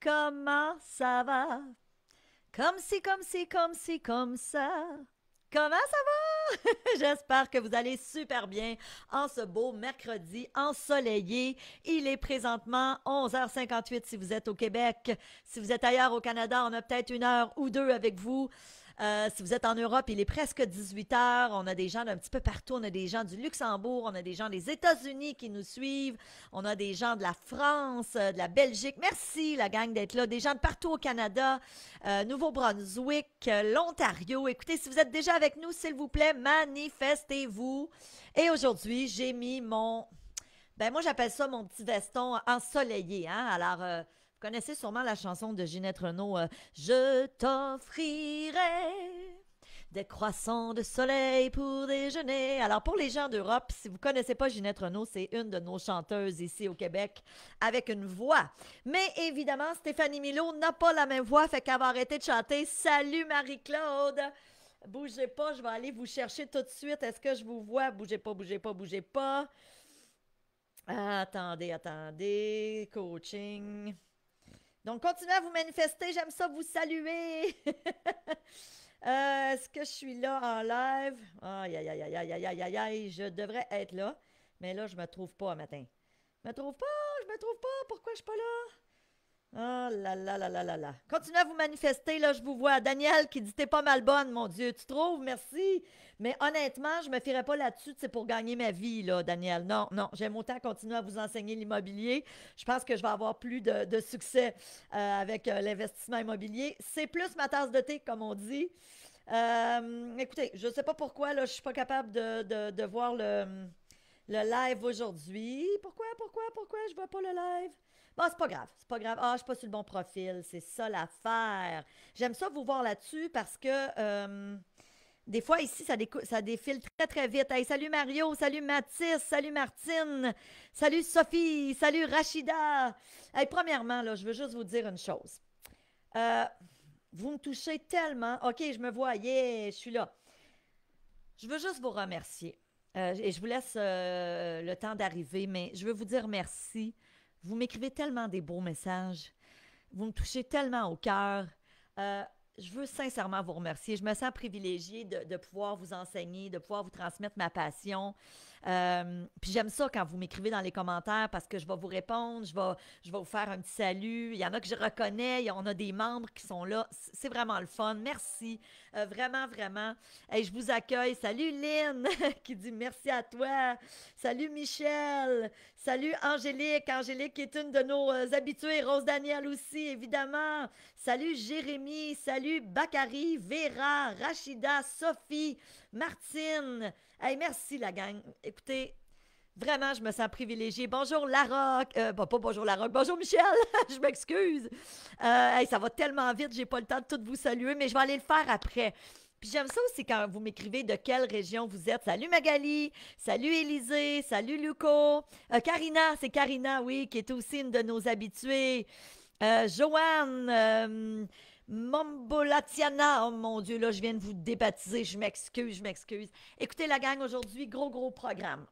Comment ça va? Comme si, comme si, comme si, comme ça. Comment ça va? J'espère que vous allez super bien en ce beau mercredi ensoleillé. Il est présentement 11h58 si vous êtes au Québec. Si vous êtes ailleurs au Canada, on a peut-être une heure ou deux avec vous. Euh, si vous êtes en Europe, il est presque 18 heures. On a des gens d'un petit peu partout. On a des gens du Luxembourg, on a des gens des États-Unis qui nous suivent. On a des gens de la France, euh, de la Belgique. Merci, la gang, d'être là. Des gens de partout au Canada, euh, Nouveau-Brunswick, l'Ontario. Écoutez, si vous êtes déjà avec nous, s'il vous plaît, manifestez-vous. Et aujourd'hui, j'ai mis mon... Ben moi, j'appelle ça mon petit veston ensoleillé. Hein? Alors, vous connaissez sûrement la chanson de Ginette Renault, euh, Je t'offrirai des croissants de soleil pour déjeuner. Alors, pour les gens d'Europe, si vous connaissez pas Ginette Renault, c'est une de nos chanteuses ici au Québec avec une voix. Mais évidemment, Stéphanie Milo n'a pas la même voix, fait qu'elle va arrêter de chanter Salut Marie-Claude. Bougez pas, je vais aller vous chercher tout de suite. Est-ce que je vous vois? Bougez pas, bougez pas, bougez pas. Attendez, attendez. Coaching. Donc, continuez à vous manifester. J'aime ça vous saluer. Euh, est-ce que je suis là en live? Aïe, aïe, aïe, aïe, aïe, aïe, aïe, aïe. Je devrais être là. Mais là, je me trouve pas matin. Je me trouve pas. Je me trouve pas. Pourquoi je suis pas là? Oh là là là là là là. Continuez à vous manifester, là, je vous vois. Daniel qui dit T'es pas mal bonne, mon Dieu. Tu trouves, merci. Mais honnêtement, je me fierais pas là-dessus, c'est pour gagner ma vie, là, Daniel. Non, non, j'aime autant continuer à vous enseigner l'immobilier. Je pense que je vais avoir plus de, succès euh, avec euh, l'investissement immobilier. C'est plus ma tasse de thé, comme on dit. Euh, écoutez, je ne sais pas pourquoi, là, je suis pas capable de, voir le, le live aujourd'hui. Pourquoi, pourquoi, pourquoi je vois pas le live? Bon, ah, c'est pas grave. C'est pas grave. Ah, je suis pas sur le bon profil. C'est ça l'affaire. J'aime ça vous voir là-dessus parce que euh, des fois, ici, ça, ça défile très, très vite. Hey, salut Mario, salut Mathis, salut Martine, salut Sophie, salut Rachida. Hey, premièrement, là, je veux juste vous dire une chose. Euh, vous me touchez tellement. OK, je me vois. Yeah, je suis là. Je veux juste vous remercier. Euh, et je vous laisse le temps d'arriver, mais je veux vous dire merci vous m'écrivez tellement des beaux messages. Vous me touchez tellement au cœur. Euh, je veux sincèrement vous remercier. Je me sens privilégiée de, pouvoir vous enseigner, de pouvoir vous transmettre ma passion. Euh, puis j'aime ça quand vous m'écrivez dans les commentaires parce que je vais vous répondre, je vais, je vais vous faire un petit salut. Il y en a que je reconnais, on a des membres qui sont là. C'est vraiment le fun. Merci euh, vraiment, vraiment. Et je vous accueille. Salut Lynn qui dit merci à toi. Salut Michel. Salut Angélique. Angélique qui est une de nos euh, habituées. Rose Daniel aussi, évidemment. Salut Jérémy. Salut Bakari. Vera, Rachida, Sophie, Martine. merci la gang. Écoutez, Vraiment, je me sens privilégiée. Bonjour Laroque. Euh, bah, pas bonjour Roque. Bonjour Michel. je m'excuse. Euh, ça va tellement vite, j'ai pas le temps de tout vous saluer, mais je vais aller le faire après. Puis j'aime ça aussi quand vous m'écrivez de quelle région vous êtes. Salut Magali, salut Élisée, salut Luco. Euh, Karina, c'est Karina, oui, qui est aussi une de nos habituées. Euh, Joanne. Mombolatiana, oh mon Dieu, là, je viens de vous débaptiser, je m'excuse, je m'excuse. Écoutez, la gang, aujourd'hui, gros, gros programme.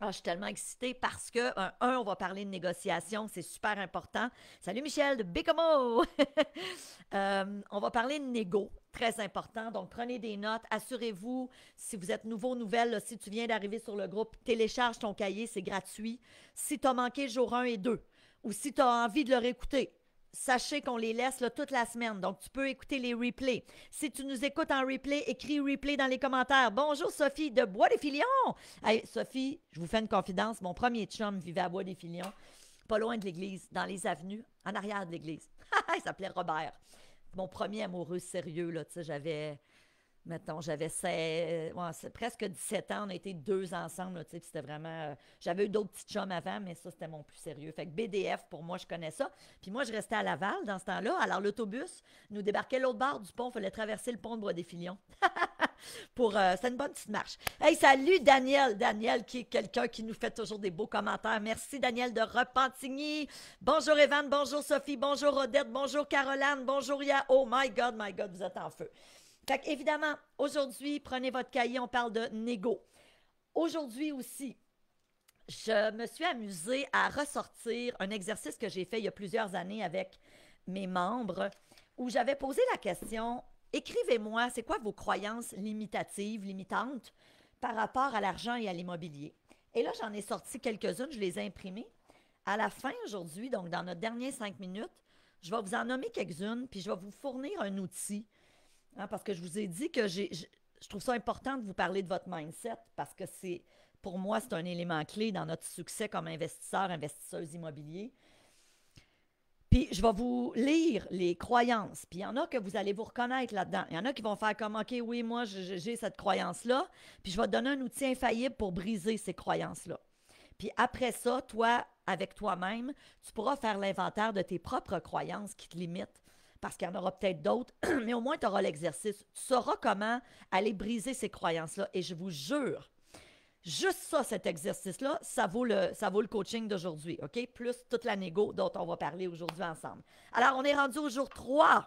Ah, je suis tellement excitée parce que, un, on va parler de négociation, c'est super important. Salut Michel de Bicomo. Euh, on va parler de négo, très important. Donc, prenez des notes, assurez-vous, si vous êtes nouveau, nouvelle, si tu viens d'arriver sur le groupe, télécharge ton cahier, c'est gratuit. Si tu as manqué jour 1 et 2, ou si tu as envie de le réécouter, sachez qu'on les laisse là, toute la semaine. Donc, tu peux écouter les replays. Si tu nous écoutes en replay, écris replay dans les commentaires. Bonjour Sophie de Bois des Filions. Hey, Sophie, je vous fais une confidence. Mon premier chum vivait à Bois des Filions, pas loin de l'église, dans les avenues, en arrière de l'église. Il s'appelait Robert. Mon premier amoureux sérieux, là, tu sais, j'avais mettons, j'avais euh, presque 17 ans, on a été deux ensemble, tu c'était vraiment... Euh, j'avais eu d'autres petites chums avant, mais ça, c'était mon plus sérieux. Fait que BDF, pour moi, je connais ça. Puis moi, je restais à Laval dans ce temps-là. Alors, l'autobus nous débarquait l'autre bord du pont, il fallait traverser le pont de Bois-des-Filions. pour... Euh, c'est une bonne petite marche. Hey, salut Daniel! Daniel, qui est quelqu'un qui nous fait toujours des beaux commentaires. Merci Daniel de Repentigny. Bonjour Evan, bonjour Sophie, bonjour Odette, bonjour Caroline, bonjour Ya. Oh my God, my God, vous êtes en feu. Fait évidemment, aujourd'hui, prenez votre cahier, on parle de négo. Aujourd'hui aussi, je me suis amusée à ressortir un exercice que j'ai fait il y a plusieurs années avec mes membres où j'avais posé la question écrivez-moi, c'est quoi vos croyances limitatives, limitantes par rapport à l'argent et à l'immobilier Et là, j'en ai sorti quelques-unes, je les ai imprimées. À la fin aujourd'hui, donc dans notre dernier cinq minutes, je vais vous en nommer quelques-unes, puis je vais vous fournir un outil Hein, parce que je vous ai dit que je, trouve ça important de vous parler de votre mindset parce que c'est, pour moi, c'est un élément clé dans notre succès comme investisseurs, investisseuse immobilier. Puis je vais vous lire les croyances. Puis il y en a que vous allez vous reconnaître là-dedans. Il y en a qui vont faire comme OK, oui, moi, j'ai cette croyance-là. Puis je vais te donner un outil infaillible pour briser ces croyances-là. Puis après ça, toi, avec toi-même, tu pourras faire l'inventaire de tes propres croyances qui te limitent parce qu'il y en aura peut-être d'autres, mais au moins tu auras l'exercice. Tu sauras comment aller briser ces croyances-là. Et je vous jure, juste ça, cet exercice-là, ça, vaut le, ça vaut le coaching d'aujourd'hui, OK? Plus toute la négo dont on va parler aujourd'hui ensemble. Alors, on est rendu au jour 3.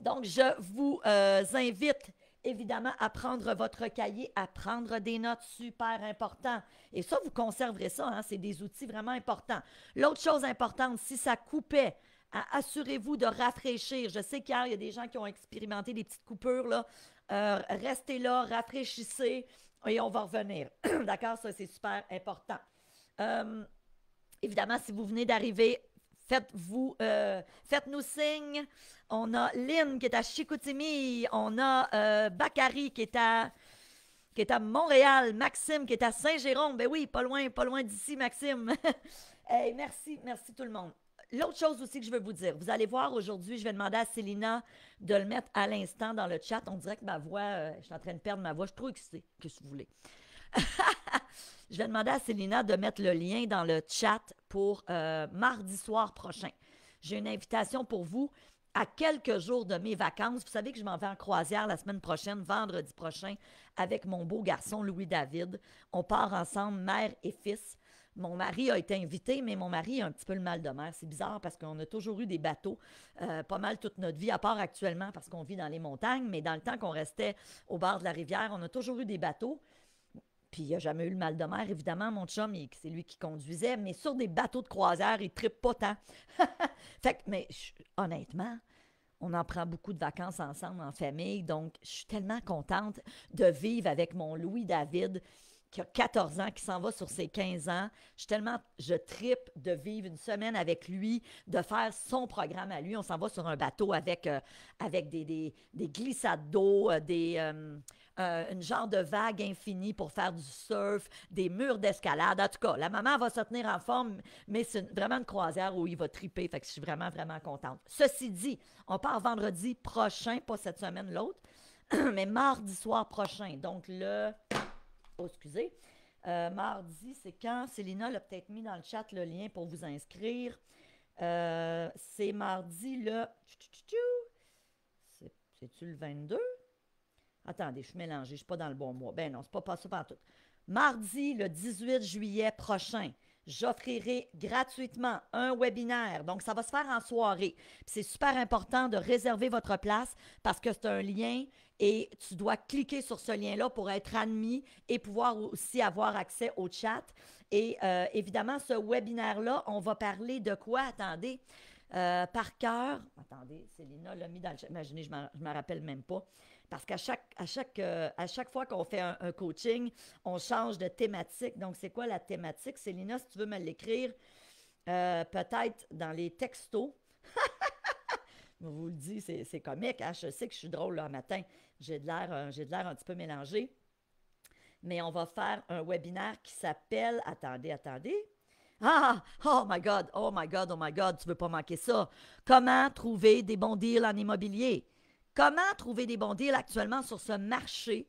Donc, je vous euh, invite évidemment à prendre votre cahier, à prendre des notes super importantes. Et ça, vous conserverez ça, hein? c'est des outils vraiment importants. L'autre chose importante, si ça coupait, Assurez-vous de rafraîchir. Je sais qu'il y a des gens qui ont expérimenté des petites coupures. Là. Euh, restez là, rafraîchissez et on va revenir. D'accord? Ça, c'est super important. Euh, évidemment, si vous venez d'arriver, faites-vous, euh, faites-nous signe. On a Lynn qui est à Chicoutimi. On a Bakary qui est à qui est à Montréal, Maxime qui est à Saint-Jérôme. Ben oui, pas loin, pas loin d'ici, Maxime. hey, merci, merci tout le monde l'autre chose aussi que je veux vous dire, vous allez voir aujourd'hui, je vais demander à Célina de le mettre à l'instant dans le chat. On dirait que ma voix, euh, je suis en train de perdre ma voix, je suis trop excitée, que vous voulez. je vais demander à Célina de mettre le lien dans le chat pour euh, mardi soir prochain. J'ai une invitation pour vous à quelques jours de mes vacances. Vous savez que je m'en vais en croisière la semaine prochaine, vendredi prochain, avec mon beau garçon Louis-David. On part ensemble, mère et fils. Mon mari a été invité, mais mon mari a un petit peu le mal de mer. C'est bizarre parce qu'on a toujours eu des bateaux, euh, pas mal toute notre vie, à part actuellement parce qu'on vit dans les montagnes, mais dans le temps qu'on restait au bord de la rivière, on a toujours eu des bateaux. Puis il n'a jamais eu le mal de mer, évidemment, mon chum, c'est lui qui conduisait, mais sur des bateaux de croisière, il trippe pas tant. fait que, mais honnêtement, on en prend beaucoup de vacances ensemble en famille, donc je suis tellement contente de vivre avec mon Louis David qui a 14 ans, qui s'en va sur ses 15 ans. Je tellement, je tripe de vivre une semaine avec lui, de faire son programme à lui. On s'en va sur un bateau avec, euh, avec des, glissades d'eau, euh, des, euh, une genre de vague infinie pour faire du surf, des murs d'escalade. En tout cas, la maman va se tenir en forme, mais c'est vraiment une croisière où il va triper. Fait que je suis vraiment, vraiment contente. Ceci dit, on part vendredi prochain, pas cette semaine, l'autre, mais mardi soir prochain. Donc, le... Oh, excusez. Euh, mardi, c'est quand? Célina l'a peut-être mis dans le chat le lien pour vous inscrire. Euh, c'est mardi le. C'est-tu le 22? Attendez, je suis mélangée, je ne suis pas dans le bon mois. Ben non, c'est pas, pas ça partout. Mardi, le 18 juillet prochain, j'offrirai gratuitement un webinaire. Donc, ça va se faire en soirée. C'est super important de réserver votre place parce que c'est un lien et tu dois cliquer sur ce lien-là pour être admis et pouvoir aussi avoir accès au chat. Et euh, évidemment, ce webinaire-là, on va parler de quoi? Attendez. Euh, par cœur, attendez, Célina l'a mis dans le chat. Imaginez, je ne me rappelle même pas. Parce qu'à chaque, à chaque, euh, à chaque fois qu'on fait un, coaching, on change de thématique. Donc, c'est quoi la thématique? Célina, si tu veux me l'écrire, peut-être dans les textos. je vous le dis, c'est comique. Hein? Je sais que je suis drôle le matin j'ai de l'air, euh, j'ai un petit peu mélangé. Mais on va faire un webinaire qui s'appelle, attendez, attendez. Ah, oh my God, oh my God, oh my God, tu veux pas manquer ça. Comment trouver des bons deals en immobilier? Comment trouver des bons deals actuellement sur ce marché?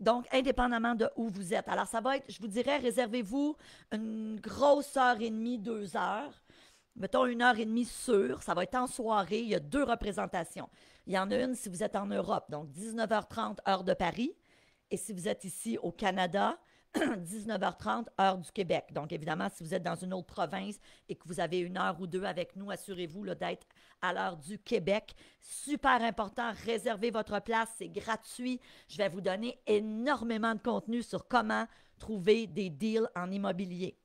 Donc, indépendamment de où vous êtes. Alors, ça va être, je vous dirais, réservez-vous une grosse heure et demie, deux heures mettons une heure et demie sûre. Ça va être en soirée. Il y a deux représentations. Il y en a une si vous êtes en Europe, donc 19h30, heure de Paris. Et si vous êtes ici au Canada, 19h30, heure du Québec. Donc, évidemment, si vous êtes dans une autre province et que vous avez une heure ou deux avec nous, assurez-vous d'être à l'heure du Québec. Super important, réservez votre place, c'est gratuit. Je vais vous donner énormément de contenu sur comment trouver des deals en immobilier.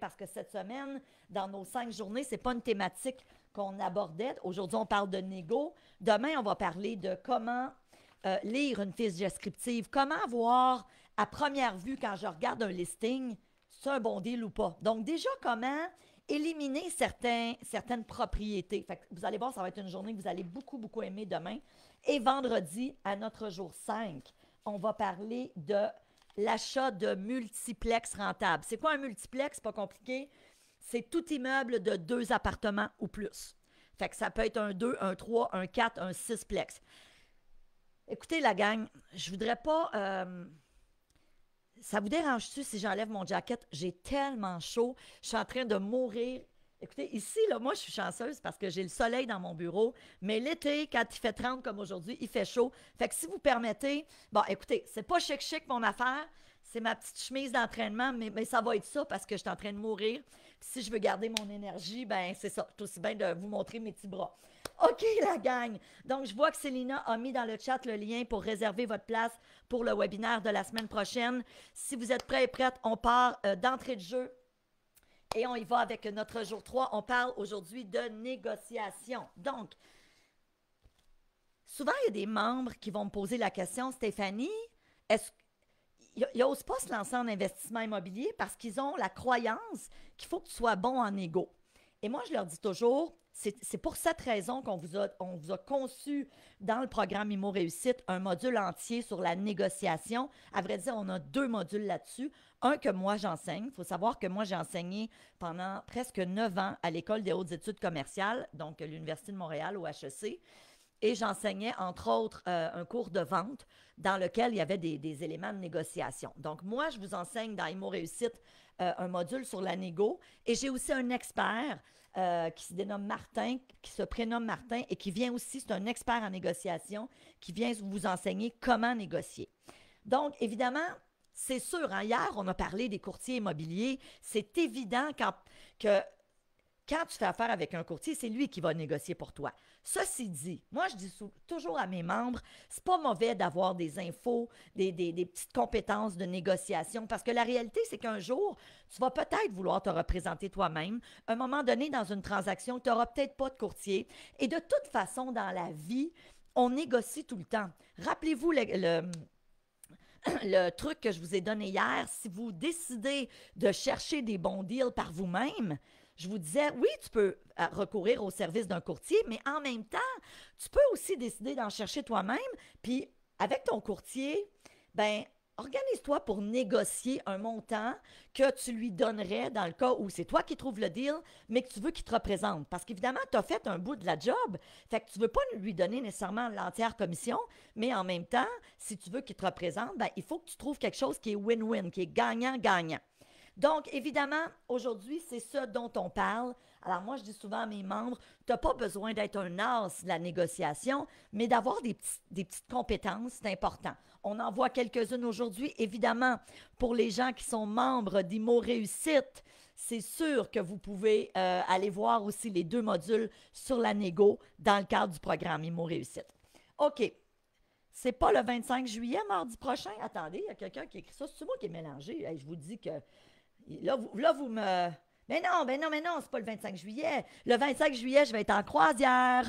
Parce que cette semaine, dans nos cinq journées, ce n'est pas une thématique qu'on abordait. Aujourd'hui, on parle de négo. Demain, on va parler de comment euh, lire une fiche descriptive, comment voir à première vue quand je regarde un listing, c'est un bon deal ou pas. Donc déjà, comment éliminer certaines propriétés. Fait vous allez voir, ça va être une journée que vous allez beaucoup, beaucoup aimer demain. Et vendredi, à notre jour 5, on va parler de l'achat de multiplex rentable. C'est quoi un multiplex? Pas compliqué. C'est tout immeuble de deux appartements ou plus. Fait que ça peut être un 2, un 3, un 4, un 6 plex. Écoutez, la gang, je voudrais pas. Euh, ça vous dérange-tu si j'enlève mon jacket? J'ai tellement chaud. Je suis en train de mourir. Écoutez, ici, là, moi, je suis chanceuse parce que j'ai le soleil dans mon bureau, mais l'été, quand il fait 30 comme aujourd'hui, il fait chaud. Fait que si vous permettez, bon, écoutez, c'est pas chic-chic mon affaire, c'est ma petite chemise d'entraînement, mais, ça va être ça parce que je suis en train de mourir. si je veux garder mon énergie, ben c'est ça. C'est aussi bien de vous montrer mes petits bras. OK, la gang. Donc, je vois que Célina a mis dans le chat le lien pour réserver votre place pour le webinaire de la semaine prochaine. Si vous êtes prêts et prêtes, on part euh, d'entrée de jeu et on y va avec notre jour 3. On parle aujourd'hui de négociation. Donc, souvent, il y a des membres qui vont me poser la question, Stéphanie, est-ce ils n'osent pas se lancer en investissement immobilier parce qu'ils ont la croyance qu'il faut que tu sois bon en égo. Et moi, je leur dis toujours, c'est pour cette raison qu'on vous, a, vous a conçu dans le programme IMO Réussite un module entier sur la négociation. À vrai dire, on a deux modules là-dessus. Un que moi j'enseigne. Il faut savoir que moi j'ai enseigné pendant presque neuf ans à l'École des hautes études commerciales, donc l'Université de Montréal au HEC et j'enseignais, entre autres, euh, un cours de vente dans lequel il y avait des, éléments de négociation. Donc, moi, je vous enseigne dans IMO Réussite euh, un module sur la négo et j'ai aussi un expert euh, qui se dénomme Martin, qui se prénomme Martin et qui vient aussi, c'est un expert en négociation, qui vient vous enseigner comment négocier. Donc, évidemment, c'est sûr, hein, hier, on a parlé des courtiers immobiliers. C'est évident que quand tu fais affaire avec un courtier, c'est lui qui va négocier pour toi. Ceci dit, moi, je dis toujours à mes membres, c'est pas mauvais d'avoir des infos, des, petites compétences de négociation, parce que la réalité, c'est qu'un jour, tu vas peut-être vouloir te représenter toi-même. À un moment donné, dans une transaction, tu n'auras peut-être pas de courtier. Et de toute façon, dans la vie, on négocie tout le temps. Rappelez-vous le, le truc que je vous ai donné hier, si vous décidez de chercher des bons deals par vous-même, je vous disais, oui, tu peux euh, recourir au service d'un courtier, mais en même temps, tu peux aussi décider d'en chercher toi-même. Puis, avec ton courtier, ben organise-toi pour négocier un montant que tu lui donnerais dans le cas où c'est toi qui trouves le deal, mais que tu veux qu'il te représente. Parce qu'évidemment, tu as fait un bout de la job, fait que tu ne veux pas lui donner nécessairement l'entière commission, mais en même temps, si tu veux qu'il te représente, ben, il faut que tu trouves quelque chose qui est win-win, qui est gagnant-gagnant. Donc, évidemment, aujourd'hui, c'est ce dont on parle. Alors, moi, je dis souvent à mes membres, tu n'as pas besoin d'être un as de la négociation, mais d'avoir des, petites compétences, c'est important. On en voit quelques-unes aujourd'hui. Évidemment, pour les gens qui sont membres d'IMO Réussite, c'est sûr que vous pouvez euh, aller voir aussi les deux modules sur la négo dans le cadre du programme IMO Réussite. OK. C'est pas le 25 juillet, mardi prochain. Attendez, il y a quelqu'un qui écrit ça. C'est moi qui est mélangé. je vous dis que Là, vous, me. Mais non, mais non, mais non, ce n'est pas le 25 juillet. Le 25 juillet, je vais être en croisière.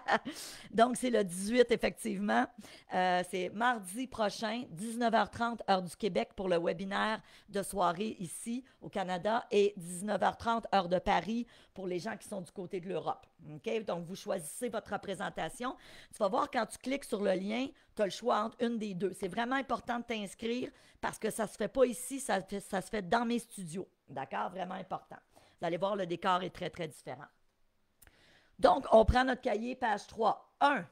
Donc, c'est le 18, effectivement. Euh, c'est mardi prochain, 19h30, heure du Québec, pour le webinaire de soirée ici au Canada et 19h30, heure de Paris, pour les gens qui sont du côté de l'Europe. Donc, vous choisissez votre représentation. Tu vas voir quand tu cliques sur le lien, tu as le choix entre une des deux. C'est vraiment important de t'inscrire parce que ça ne se fait pas ici, ça, ça se fait dans mes studios. D'accord? Vraiment important. Vous allez voir, le décor est très, très différent. Donc, on prend notre cahier, page 3. 1.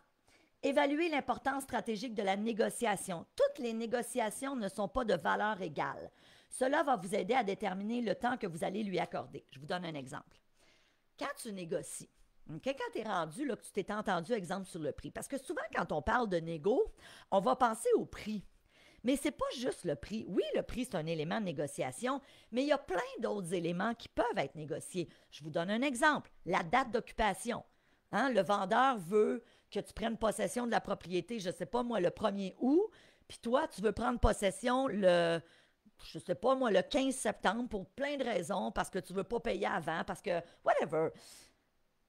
Évaluer l'importance stratégique de la négociation. Toutes les négociations ne sont pas de valeur égale. Cela va vous aider à déterminer le temps que vous allez lui accorder. Je vous donne un exemple. Quand tu négocies, Quelqu'un quand tu rendu, là, que tu t'es entendu, exemple, sur le prix. Parce que souvent, quand on parle de négo, on va penser au prix. Mais ce n'est pas juste le prix. Oui, le prix, c'est un élément de négociation, mais il y a plein d'autres éléments qui peuvent être négociés. Je vous donne un exemple. La date d'occupation. Hein, le vendeur veut que tu prennes possession de la propriété, je ne sais pas moi, le 1er août, puis toi, tu veux prendre possession le, je sais pas moi, le 15 septembre pour plein de raisons, parce que tu ne veux pas payer avant, parce que, whatever.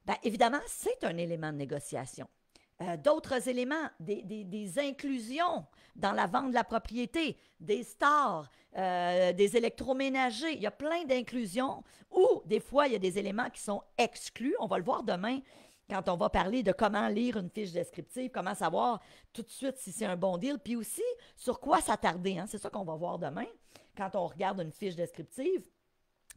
Bien, évidemment, c'est un élément de négociation. Euh, d'autres éléments, des, inclusions dans la vente de la propriété, des stars, euh, des électroménagers, il y a plein d'inclusions ou des fois, il y a des éléments qui sont exclus. On va le voir demain quand on va parler de comment lire une fiche descriptive, comment savoir tout de suite si c'est un bon deal, puis aussi sur quoi s'attarder. Hein. C'est ça qu'on va voir demain quand on regarde une fiche descriptive.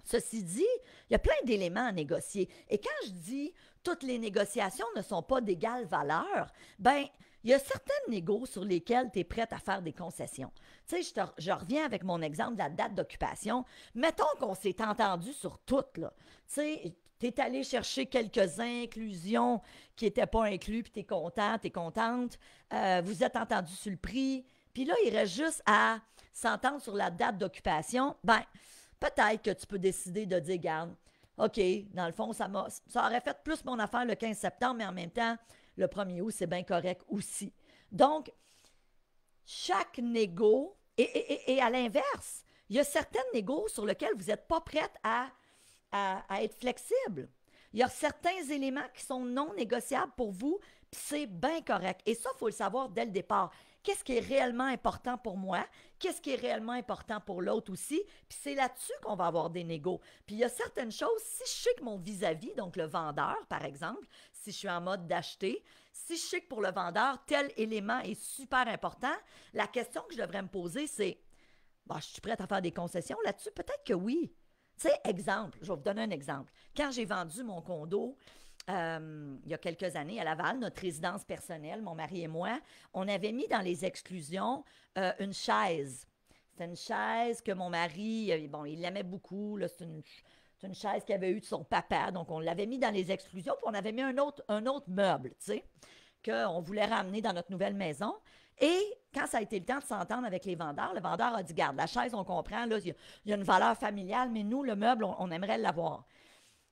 Ceci dit, il y a plein d'éléments à négocier. Et quand je dis toutes les négociations ne sont pas d'égale valeur, ben il y a certaines négos sur lesquels tu es prête à faire des concessions. Tu sais, je, reviens avec mon exemple de la date d'occupation. Mettons qu'on s'est entendu sur toutes, là. Tu sais, tu es allé chercher quelques inclusions qui n'étaient pas incluses, puis tu es content, tu es contente. Euh, vous êtes entendu sur le prix. Puis là, il reste juste à s'entendre sur la date d'occupation. Ben, peut-être que tu peux décider de dire, garde, OK, dans le fond, ça, ça aurait fait plus mon affaire le 15 septembre, mais en même temps, le 1er août, c'est bien correct aussi. Donc, chaque négo, et, à l'inverse, il y a certaines négos sur lesquels vous n'êtes pas prête à, à, être flexible. Il y a certains éléments qui sont non négociables pour vous, c'est bien correct. Et ça, il faut le savoir dès le départ qu'est-ce qui est réellement important pour moi, qu'est-ce qui est réellement important pour l'autre aussi. Puis c'est là-dessus qu'on va avoir des négos. Puis il y a certaines choses, si je sais que mon vis-à-vis, donc le vendeur, par exemple, si je suis en mode d'acheter, si je sais que pour le vendeur, tel élément est super important, la question que je devrais me poser, c'est, bah, je suis prête à faire des concessions là-dessus? Peut-être que oui. Tu sais, exemple, je vais vous donner un exemple. Quand j'ai vendu mon condo, euh, il y a quelques années à Laval, notre résidence personnelle, mon mari et moi, on avait mis dans les exclusions euh, une chaise. C'est une chaise que mon mari, euh, bon, il l'aimait beaucoup. C'est une, chaise qu'il avait eue de son papa. Donc, on l'avait mis dans les exclusions, puis on avait mis un autre, un autre meuble, tu sais, qu'on voulait ramener dans notre nouvelle maison. Et quand ça a été le temps de s'entendre avec les vendeurs, le vendeur a dit Garde, la chaise, on comprend, il y, a une valeur familiale, mais nous, le meuble, on, aimerait l'avoir.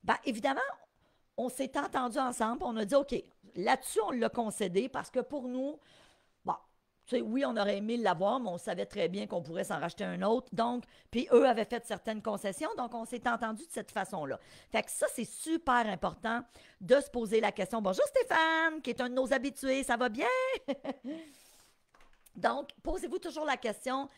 Bien, évidemment, on s'est entendus ensemble, on a dit, OK, là-dessus, on l'a concédé parce que pour nous, bon, tu sais, oui, on aurait aimé l'avoir, mais on savait très bien qu'on pourrait s'en racheter un autre. Donc, puis eux avaient fait certaines concessions, donc on s'est entendu de cette façon-là. Fait que ça, c'est super important de se poser la question. Bonjour Stéphane, qui est un de nos habitués, ça va bien? donc, posez-vous toujours la question,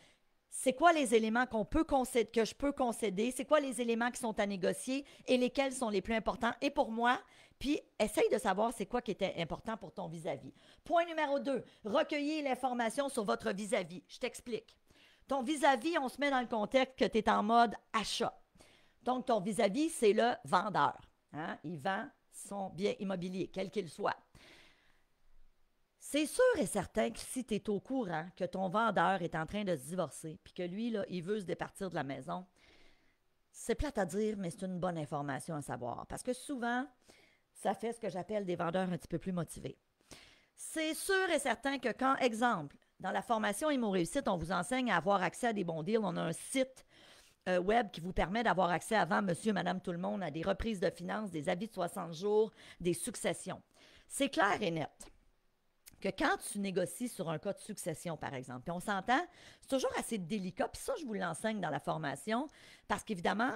c'est quoi les éléments qu'on peut concéder, que je peux concéder, c'est quoi les éléments qui sont à négocier et lesquels sont les plus importants. Et pour moi, puis essaye de savoir c'est quoi qui était important pour ton vis-à-vis. Point numéro deux, recueillez l'information sur votre vis-à-vis. Je t'explique. Ton vis-à-vis, on se met dans le contexte que tu es en mode achat. Donc, ton vis-à-vis, c'est le vendeur. Hein? Il vend son bien immobilier, quel qu'il soit. C'est sûr et certain que si tu es au courant que ton vendeur est en train de se divorcer, puis que lui, là, il veut se départir de la maison, c'est plate à dire, mais c'est une bonne information à savoir. Parce que souvent, ça fait ce que j'appelle des vendeurs un petit peu plus motivés. C'est sûr et certain que quand, exemple, dans la formation Imo Réussite, on vous enseigne à avoir accès à des bons deals, on a un site euh, web qui vous permet d'avoir accès avant monsieur, madame, tout le monde à des reprises de finances, des avis de 60 jours, des successions. C'est clair et net que quand tu négocies sur un cas de succession, par exemple, puis on s'entend, c'est toujours assez délicat, puis ça, je vous l'enseigne dans la formation, parce qu'évidemment,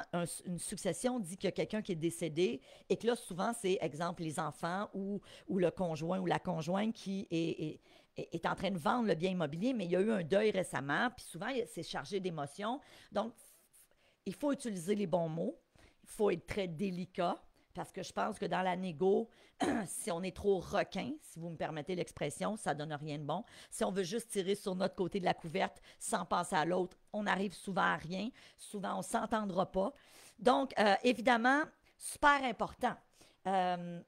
une succession dit qu'il y a quelqu'un qui est décédé, et que là, souvent, c'est, exemple, les enfants ou, ou le conjoint ou la conjointe qui est, est en train de vendre le bien immobilier, mais il y a eu un deuil récemment, puis souvent, c'est chargé d'émotions. Donc, il faut utiliser les bons mots, il faut être très délicat, parce que je pense que dans la négo, si on est trop requin, si vous me permettez l'expression, ça donne rien de bon. Si on veut juste tirer sur notre côté de la couverte sans penser à l'autre, on n'arrive souvent à rien. Souvent, on ne s'entendra pas. Donc, euh, évidemment, super important. Euh,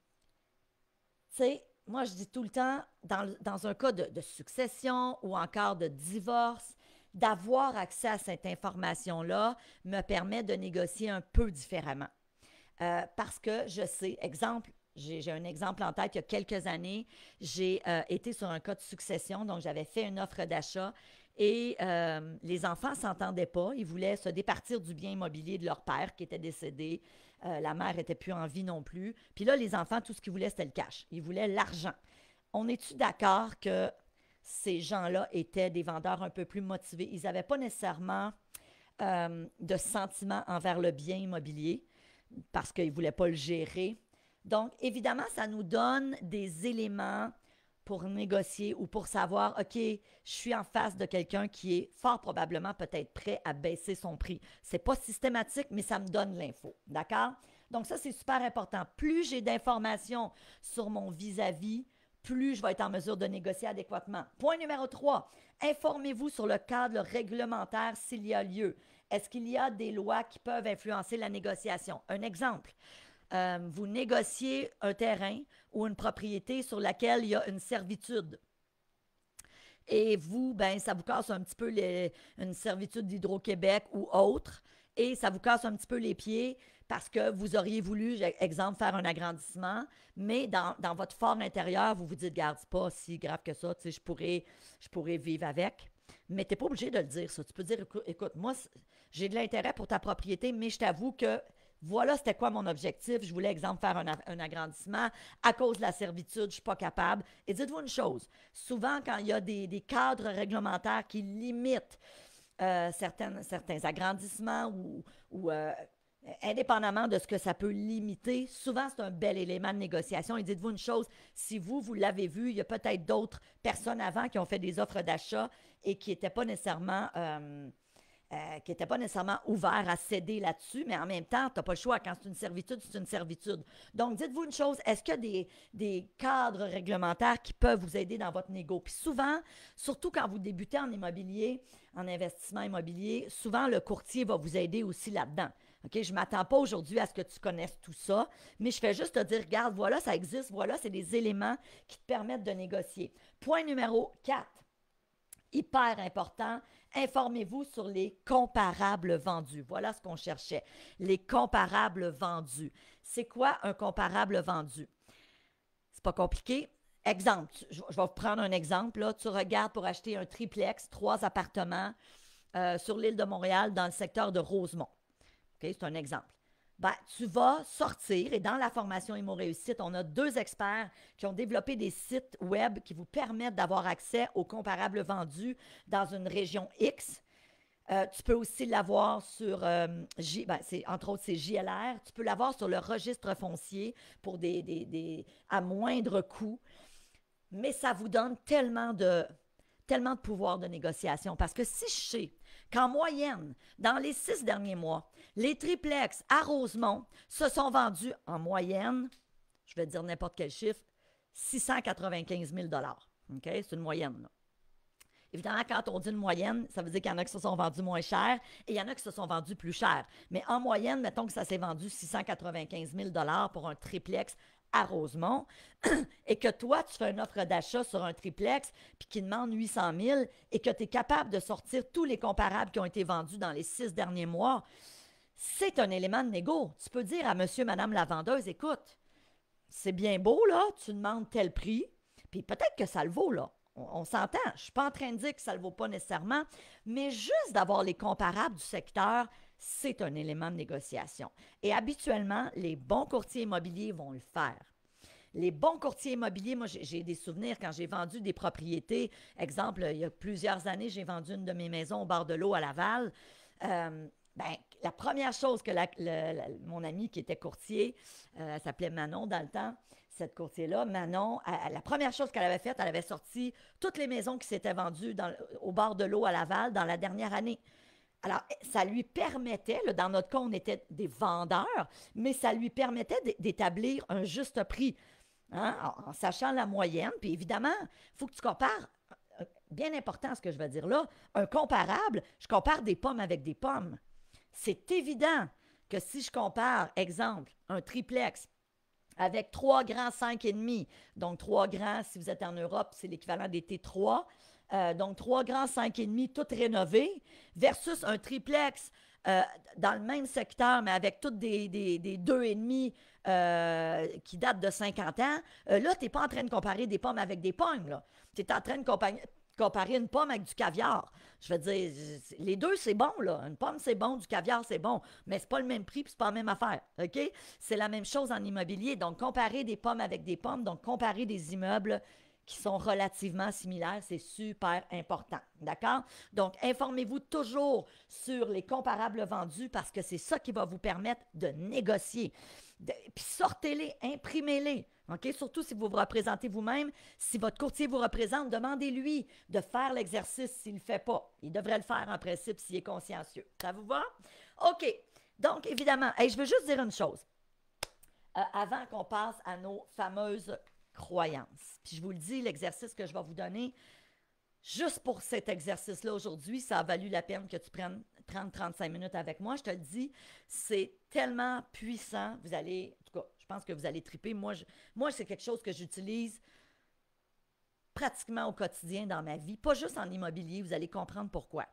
tu sais, moi, je dis tout le temps, dans, un cas de succession ou encore de divorce, d'avoir accès à cette information-là me permet de négocier un peu différemment. Euh, parce que je sais, exemple, j'ai un exemple en tête, il y a quelques années, j'ai euh, été sur un cas de succession, donc j'avais fait une offre d'achat et euh, les enfants ne s'entendaient pas. Ils voulaient se départir du bien immobilier de leur père qui était décédé. la mère n'était plus en vie non plus. Puis là, les enfants, tout ce qu'ils voulaient, c'était le cash. Ils voulaient l'argent. On est-tu d'accord que ces gens-là étaient des vendeurs un peu plus motivés? Ils n'avaient pas nécessairement de sentiment envers le bien immobilier parce qu'il ne voulait pas le gérer. Donc, évidemment, ça nous donne des éléments pour négocier ou pour savoir, OK, je suis en face de quelqu'un qui est fort probablement peut-être prêt à baisser son prix. C'est pas systématique, mais ça me donne l'info. D'accord? Donc, ça, c'est super important. Plus j'ai d'informations sur mon vis à -vis, plus je vais être en mesure de négocier adéquatement. Point numéro 3, informez-vous sur le cadre réglementaire s'il y a lieu. Est-ce qu'il y a des lois qui peuvent influencer la négociation? Un exemple, euh, vous négociez un terrain ou une propriété sur laquelle il y a une servitude. Et vous, ben, ça vous casse un petit peu les, une servitude d'Hydro-Québec ou autre, et ça vous casse un petit peu les pieds parce que vous auriez voulu, exemple, faire un agrandissement, mais dans, votre fort intérieur, vous vous dites, garde, pas si grave que ça, je pourrais, je pourrais vivre avec mais tu n'es pas obligé de le dire, ça. Tu peux dire, écoute, moi, j'ai de l'intérêt pour ta propriété, mais je t'avoue que voilà, c'était quoi mon objectif. Je voulais, exemple, faire un, agrandissement. À cause de la servitude, je ne suis pas capable. Et dites-vous une chose, souvent, quand il y a des, cadres réglementaires qui limitent euh, certains agrandissements ou, euh, indépendamment de ce que ça peut limiter, souvent c'est un bel élément de négociation. Et dites-vous une chose, si vous, vous l'avez vu, il y a peut-être d'autres personnes avant qui ont fait des offres d'achat et qui n'étaient pas nécessairement... Euh, euh, qui n'étaient pas nécessairement ouverts à céder là-dessus, mais en même temps, tu n'as pas le choix. Quand c'est une servitude, c'est une servitude. Donc, dites-vous une chose, est-ce qu'il y a des, des, cadres réglementaires qui peuvent vous aider dans votre négo? Puis souvent, surtout quand vous débutez en immobilier, en investissement immobilier, souvent le courtier va vous aider aussi là-dedans. OK, je m'attends pas aujourd'hui à ce que tu connaisses tout ça, mais je fais juste te dire, regarde, voilà, ça existe, voilà, c'est des éléments qui te permettent de négocier. Point numéro 4, hyper important, informez-vous sur les comparables vendus. Voilà ce qu'on cherchait, les comparables vendus. C'est quoi un comparable vendu? C'est pas compliqué. Exemple, je vais vous prendre un exemple. Tu regardes pour acheter un triplex, trois appartements euh, sur l'île de Montréal dans le secteur de Rosemont c'est un exemple. Ben, tu vas sortir et dans la formation Imo Réussite, on a deux experts qui ont développé des sites web qui vous permettent d'avoir accès aux comparables vendus dans une région X. Euh, tu peux aussi l'avoir sur, euh, J, ben, entre autres, c'est JLR. Tu peux l'avoir sur le registre foncier pour des, des, des, à moindre coût. Mais ça vous donne tellement de, tellement de pouvoir de négociation parce que si je sais qu'en moyenne, dans les six derniers mois, les triplex à Rosemont se sont vendus en moyenne, je vais dire n'importe quel chiffre, 695 000 OK? C'est une moyenne, Évidemment, quand on dit une moyenne, ça veut dire qu'il y en a qui se sont vendus moins cher et il y en a qui se sont vendus plus cher. Mais en moyenne, mettons que ça s'est vendu 695 000 pour un triplex à Rosemont et que toi, tu fais une offre d'achat sur un triplex puis qui demande 800 000 et que tu es capable de sortir tous les comparables qui ont été vendus dans les six derniers mois, c'est un élément de négo. Tu peux dire à monsieur, madame la vendeuse, écoute, c'est bien beau, là, tu demandes tel prix, puis peut-être que ça le vaut, là. On, s'entend. Je ne suis pas en train de dire que ça ne le vaut pas nécessairement, mais juste d'avoir les comparables du secteur, c'est un élément de négociation. Et habituellement, les bons courtiers immobiliers vont le faire. Les bons courtiers immobiliers, moi, j'ai des souvenirs quand j'ai vendu des propriétés. Exemple, il y a plusieurs années, j'ai vendu une de mes maisons au bord de l'eau à Laval. Euh, ben, la première chose que mon ami qui était courtier, euh, elle s'appelait Manon dans le temps, cette courtier-là, Manon, la première chose qu'elle avait faite, elle avait sorti toutes les maisons qui s'étaient vendues au bord de l'eau à Laval dans la dernière année. Alors, eh, ça lui permettait, là, dans notre cas, on était des vendeurs, mais ça lui permettait d'établir un juste prix hein, en, sachant la moyenne. Puis évidemment, il faut que tu compares, euh, bien important ce que je vais dire là, un comparable, je compare des pommes avec des pommes. C'est évident que si je compare, exemple, un triplex avec trois grands demi, donc trois grands, si vous êtes en Europe, c'est l'équivalent des T3, euh, donc, trois grands, cinq et demi, toutes rénovées, versus un triplex euh, dans le même secteur, mais avec toutes des, deux et demi euh, qui datent de 50 ans. là, tu n'es pas en train de comparer des pommes avec des pommes. Tu es en train de comparer, comparer une pomme avec du caviar. Je veux dire, les deux, c'est bon, là. Une pomme, c'est bon, du caviar, c'est bon, mais c'est pas le même prix, puis c'est pas la même affaire, OK? C'est la même chose en immobilier. Donc, comparer des pommes avec des pommes, donc comparer des immeubles qui sont relativement similaires. C'est super important. D'accord? Donc, informez-vous toujours sur les comparables vendus parce que c'est ça qui va vous permettre de négocier. puis sortez-les, imprimez-les. OK? Surtout si vous vous représentez vous-même. Si votre courtier vous représente, demandez-lui de faire l'exercice s'il ne le fait pas. Il devrait le faire en principe s'il est consciencieux. Ça vous va? OK. Donc, évidemment, et je veux juste dire une chose. Euh, avant qu'on passe à nos fameuses croyance. Puis je vous le dis, l'exercice que je vais vous donner, juste pour cet exercice-là aujourd'hui, ça a valu la peine que tu prennes 30-35 minutes avec moi. Je te le dis, c'est tellement puissant. Vous allez, en tout cas, je pense que vous allez triper. Moi, moi c'est quelque chose que j'utilise pratiquement au quotidien dans ma vie, pas juste en immobilier, vous allez comprendre pourquoi.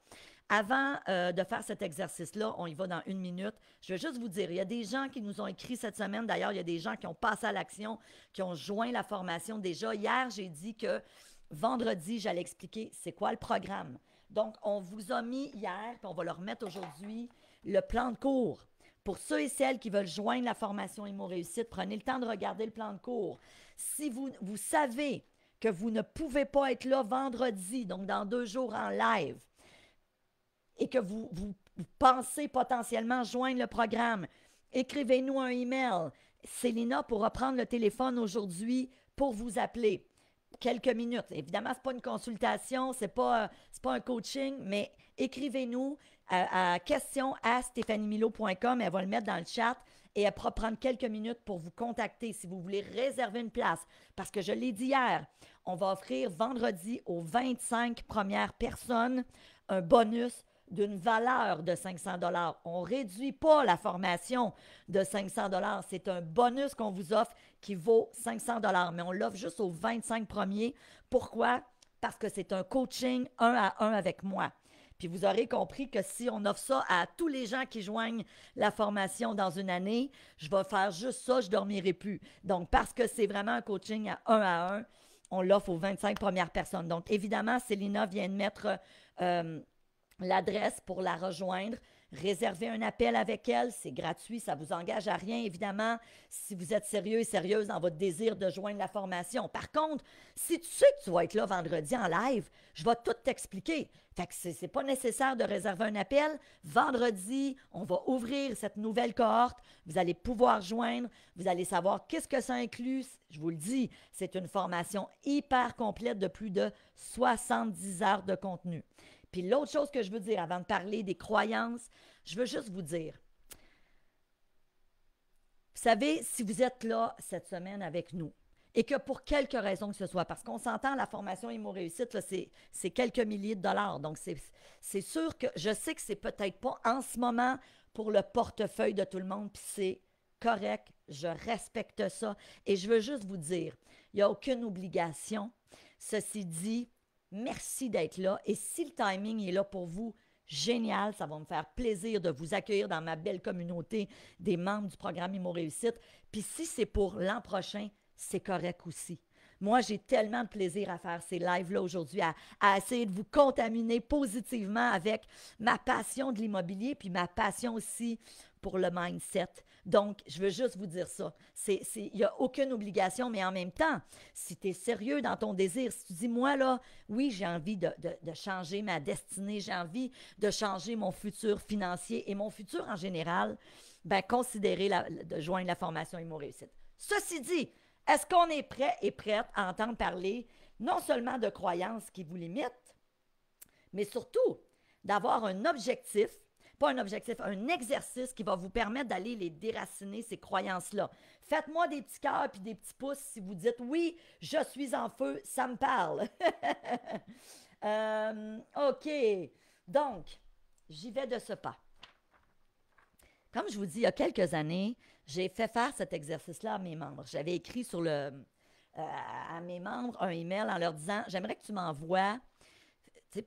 Avant euh, de faire cet exercice-là, on y va dans une minute. Je veux juste vous dire, il y a des gens qui nous ont écrit cette semaine. D'ailleurs, il y a des gens qui ont passé à l'action, qui ont joint la formation déjà. Hier, j'ai dit que vendredi, j'allais expliquer c'est quoi le programme. Donc, on vous a mis hier, puis on va leur mettre aujourd'hui, le plan de cours. Pour ceux et celles qui veulent joindre la formation Imo Réussite, prenez le temps de regarder le plan de cours. Si vous, vous savez que vous ne pouvez pas être là vendredi, donc dans deux jours en live, et que vous, vous, pensez potentiellement joindre le programme, écrivez-nous un email. Célina pourra prendre le téléphone aujourd'hui pour vous appeler quelques minutes. Évidemment, ce n'est pas une consultation, ce n'est pas, euh, pas un coaching, mais écrivez-nous à, euh, à question Elle va le mettre dans le chat et elle pourra prendre quelques minutes pour vous contacter si vous voulez réserver une place. Parce que je l'ai dit hier, on va offrir vendredi aux 25 premières personnes un bonus d'une valeur de 500 dollars. On ne réduit pas la formation de 500 dollars. C'est un bonus qu'on vous offre qui vaut 500 dollars, mais on l'offre juste aux 25 premiers. Pourquoi? Parce que c'est un coaching un à un avec moi. Puis vous aurez compris que si on offre ça à tous les gens qui joignent la formation dans une année, je vais faire juste ça, je dormirai plus. Donc, parce que c'est vraiment un coaching à un à un, on l'offre aux 25 premières personnes. Donc, évidemment, Célina vient de mettre... Euh, l'adresse pour la rejoindre. réserver un appel avec elle, c'est gratuit, ça vous engage à rien, évidemment, si vous êtes sérieux et sérieuse dans votre désir de joindre la formation. Par contre, si tu sais que tu vas être là vendredi en live, je vais tout t'expliquer. Fait que c'est pas nécessaire de réserver un appel. Vendredi, on va ouvrir cette nouvelle cohorte. Vous allez pouvoir joindre, vous allez savoir qu'est-ce que ça inclut. Je vous le dis, c'est une formation hyper complète de plus de 70 heures de contenu. Puis l'autre chose que je veux dire avant de parler des croyances, je veux juste vous dire. Vous savez, si vous êtes là cette semaine avec nous, et que pour quelque raison que ce soit, parce qu'on s'entend, la formation Imo Réussite, c'est quelques milliers de dollars. Donc, c'est sûr que je sais que c'est peut-être pas en ce moment pour le portefeuille de tout le monde, puis c'est correct, je respecte ça. Et je veux juste vous dire, il n'y a aucune obligation. Ceci dit, Merci d'être là. Et si le timing est là pour vous, génial. Ça va me faire plaisir de vous accueillir dans ma belle communauté des membres du programme Imo Réussite. Puis si c'est pour l'an prochain, c'est correct aussi. Moi, j'ai tellement de plaisir à faire ces lives-là aujourd'hui, à, à, essayer de vous contaminer positivement avec ma passion de l'immobilier, puis ma passion aussi pour le mindset. Donc, je veux juste vous dire ça. Il n'y a aucune obligation, mais en même temps, si tu es sérieux dans ton désir, si tu dis, moi, là, oui, j'ai envie de, changer ma destinée, j'ai envie de changer mon futur financier et mon futur en général, ben, considérez de joindre la formation mon Réussite. Ceci dit, est-ce qu'on est prêt et prête à entendre parler non seulement de croyances qui vous limitent, mais surtout d'avoir un objectif pas un objectif, un exercice qui va vous permettre d'aller les déraciner, ces croyances-là. Faites-moi des petits cœurs puis des petits pouces si vous dites oui, je suis en feu, ça me parle. Euh, OK. Donc, j'y vais de ce pas. Comme je vous dis, il y a quelques années, j'ai fait faire cet exercice-là à mes membres. J'avais écrit sur le, euh, à mes membres un email en leur disant J'aimerais que tu m'envoies.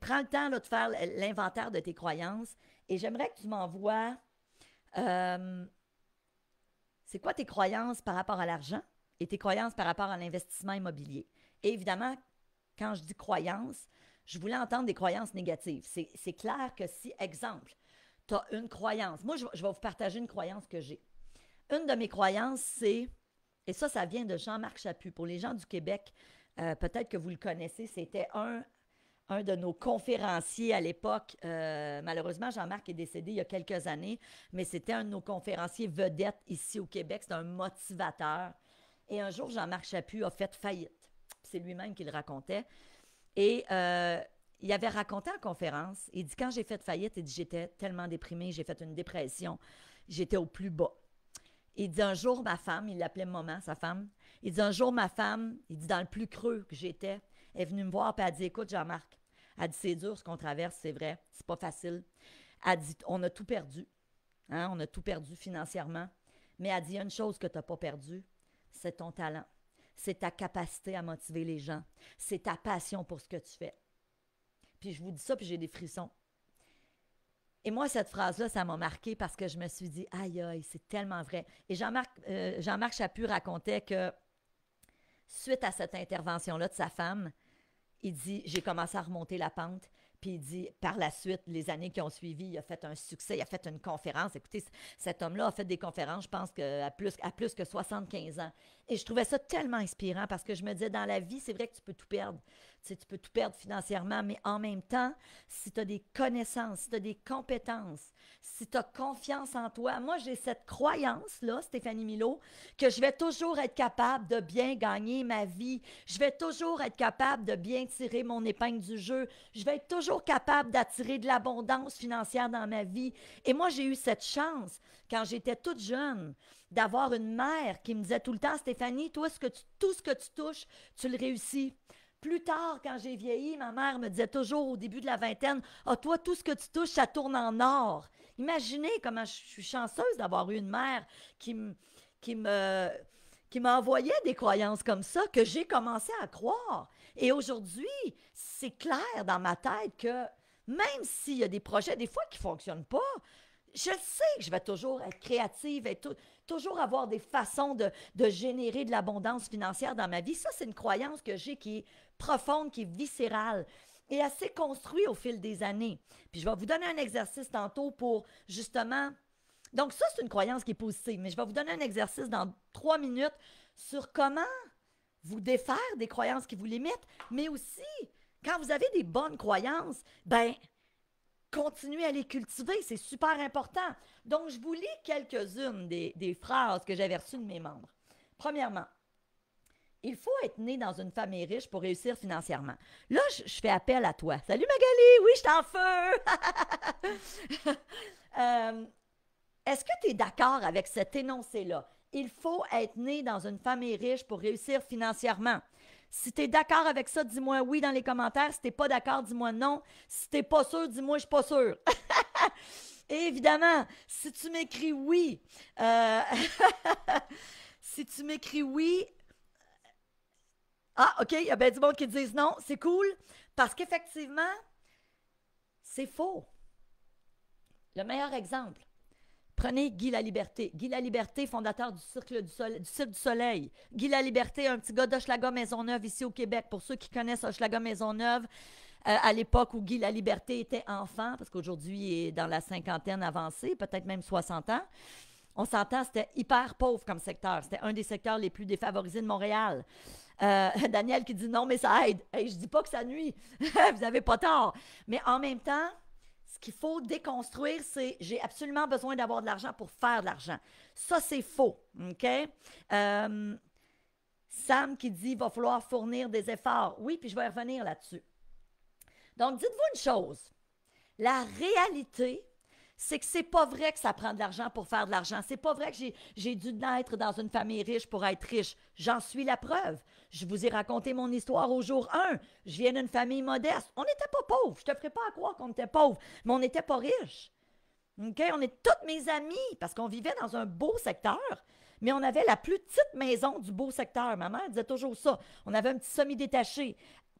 Prends le temps de faire l'inventaire de tes croyances et j'aimerais que tu m'envoies euh, c'est quoi tes croyances par rapport à l'argent et tes croyances par rapport à l'investissement immobilier. évidemment, quand je dis croyances, je voulais entendre des croyances négatives. C'est clair que si, exemple, tu as une croyance, moi je, vais vous partager une croyance que j'ai. Une de mes croyances, c'est, et ça, ça vient de Jean-Marc Chaput. Pour les gens du Québec, euh, peut-être que vous le connaissez, c'était un un de nos conférenciers à l'époque. Euh, malheureusement, Jean-Marc est décédé il y a quelques années, mais c'était un de nos conférenciers vedettes ici au Québec. C'est un motivateur. Et un jour, Jean-Marc Chaput a fait faillite. C'est lui-même qui le racontait. Et euh, il avait raconté en conférence, il dit, quand j'ai fait faillite, il dit, j'étais tellement déprimé, j'ai fait une dépression, j'étais au plus bas. Il dit un jour, ma femme, il l'appelait maman, sa femme, il dit un jour, ma femme, il dit dans le plus creux que j'étais, elle est venue me voir, puis elle dit Écoute, Jean-Marc, elle dit C'est dur ce qu'on traverse, c'est vrai, c'est pas facile. Elle dit On a tout perdu. Hein, on a tout perdu financièrement. Mais elle dit une chose que tu n'as pas perdu c'est ton talent. C'est ta capacité à motiver les gens. C'est ta passion pour ce que tu fais. Puis je vous dis ça, puis j'ai des frissons. Et moi, cette phrase-là, ça m'a marqué parce que je me suis dit, aïe, aïe, c'est tellement vrai. Et Jean-Marc euh, Chapu Chaput racontait que suite à cette intervention-là de sa femme, il dit, j'ai commencé à remonter la pente. Puis il dit, par la suite, les années qui ont suivi, il a fait un succès, il a fait une conférence. Écoutez, cet homme-là a fait des conférences, je pense, que à, plus, à plus que 75 ans. Et je trouvais ça tellement inspirant parce que je me disais, dans la vie, c'est vrai que tu peux tout perdre. Tu, sais, tu peux tout perdre financièrement, mais en même temps, si tu as des connaissances, si tu as des compétences, si tu as confiance en toi, moi, j'ai cette croyance-là, Stéphanie Milo, que je vais toujours être capable de bien gagner ma vie. Je vais toujours être capable de bien tirer mon épingle du jeu. Je vais être toujours capable d'attirer de l'abondance financière dans ma vie. Et moi, j'ai eu cette chance quand j'étais toute jeune d'avoir une mère qui me disait tout le temps, Stéphanie, toi, ce que tu, tout ce que tu touches, tu le réussis. Plus tard, quand j'ai vieilli, ma mère me disait toujours au début de la vingtaine, ah, toi, tout ce que tu touches, ça tourne en or. Imaginez comment je suis chanceuse d'avoir eu une mère qui qui me, qui m'envoyait des croyances comme ça que j'ai commencé à croire. Et aujourd'hui, c'est clair dans ma tête que même s'il y a des projets, des fois, qui ne fonctionnent pas, je sais que je vais toujours être créative et tout toujours avoir des façons de, générer de l'abondance financière dans ma vie. Ça, c'est une croyance que j'ai qui est profonde, qui est viscérale et assez construite au fil des années. Puis je vais vous donner un exercice tantôt pour justement... Donc ça, c'est une croyance qui est positive, mais je vais vous donner un exercice dans trois minutes sur comment vous défaire des croyances qui vous limitent, mais aussi quand vous avez des bonnes croyances, ben continuez à les cultiver, c'est super important. Donc, je vous lis quelques-unes des, phrases que j'avais reçues de mes membres. Premièrement, il faut être né dans une famille riche pour réussir financièrement. Là, je, fais appel à toi. Salut Magali, oui, je t'en feu. Euh, est-ce que tu es d'accord avec cet énoncé-là? Il faut être né dans une famille riche pour réussir financièrement. Si tu es d'accord avec ça, dis-moi oui dans les commentaires. Si tu pas d'accord, dis-moi non. Si tu pas sûr, dis-moi je suis pas sûr. évidemment, si tu m'écris oui, euh, si tu m'écris oui, euh, ah, OK, il y a bien du monde qui disent non, c'est cool, parce qu'effectivement, c'est faux. Le meilleur exemple, Prenez Guy Laliberté. Guy Liberté, fondateur du Cirque du, Soleil, du, du Soleil. Guy Laliberté, un petit gars d'Hochelaga Maisonneuve ici au Québec. Pour ceux qui connaissent Hochelaga Maisonneuve, euh, à l'époque où Guy Laliberté était enfant, parce qu'aujourd'hui, il est dans la cinquantaine avancée, peut-être même 60 ans. On s'entend, c'était hyper pauvre comme secteur. C'était un des secteurs les plus défavorisés de Montréal. Euh, Daniel qui dit non, mais ça aide. Je je dis pas que ça nuit. Vous avez pas tort. Mais en même temps, qu'il faut déconstruire, c'est j'ai absolument besoin d'avoir de l'argent pour faire de l'argent. Ça, c'est faux. OK? Euh, Sam qui dit va falloir fournir des efforts. Oui, puis je vais revenir là-dessus. Donc, dites-vous une chose. La réalité c'est que c'est pas vrai que ça prend de l'argent pour faire de l'argent. C'est pas vrai que j'ai dû naître dans une famille riche pour être riche. J'en suis la preuve. Je vous ai raconté mon histoire au jour 1. Je viens d'une famille modeste. On n'était pas pauvres. Je te ferai pas croire qu'on était pauvres, mais on n'était pas riches. Ok? On est toutes mes amies parce qu'on vivait dans un beau secteur, mais on avait la plus petite maison du beau secteur. Maman disait toujours ça. On avait un petit semi-détaché